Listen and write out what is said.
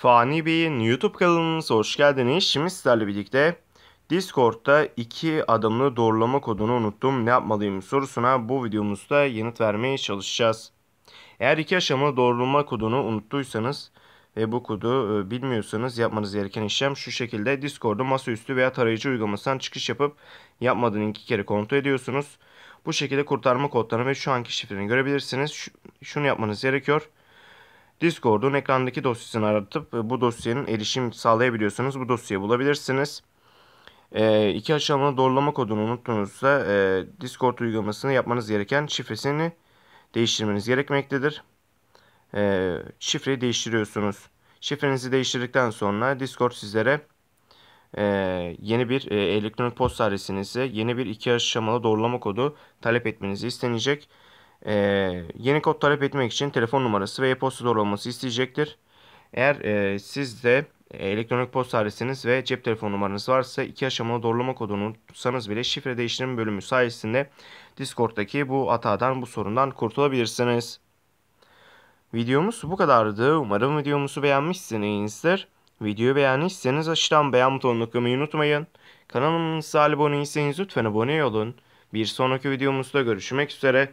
Fani Bey'in YouTube kanalınıza hoş geldiniz. Şimdi sizlerle birlikte Discord'da iki adımlı doğrulama kodunu unuttum ne yapmalıyım sorusuna bu videomuzda yanıt vermeye çalışacağız. Eğer iki aşamalı doğrulama kodunu unuttuysanız ve bu kodu e, bilmiyorsanız yapmanız gereken işlem şu şekilde. Discord'da masaüstü veya tarayıcı uygulamasından çıkış yapıp yapmadığını iki kere kontrol ediyorsunuz. Bu şekilde kurtarma kodlarını ve şu anki şifreni görebilirsiniz. Şunu yapmanız gerekiyor. Discord'un ekrandaki dosyasını aratıp e, bu dosyanın erişim sağlayabiliyorsanız bu dosyayı bulabilirsiniz. E, iki aşamalı doğrulama kodunu unuttuğunuzda e, Discord uygulamasını yapmanız gereken şifresini değiştirmeniz gerekmektedir. E, şifreyi değiştiriyorsunuz. Şifrenizi değiştirdikten sonra Discord sizlere e, yeni bir e, elektronik posta adresinizi, yeni bir iki aşamalı doğrulama kodu talep etmenizi istenecek. E, yeni kod talep etmek için telefon numarası ve e-posta doğrulaması isteyecektir. Eğer e, siz e, elektronik posta adresiniz ve cep telefon numaranız varsa iki aşamalı doğrulama kodunu unutsanız bile şifre değiştirme bölümü sayesinde Discord'daki bu hatadan bu sorundan kurtulabilirsiniz. Videomuz bu kadardı. Umarım videomuzu beğenmişsinizdir. Videoyu beğendiyseniz aşağıdan beğen butonuna tıklamayı unutmayın. Kanalımıza abone değilseniz lütfen abone olun. Bir sonraki videomuzda görüşmek üzere.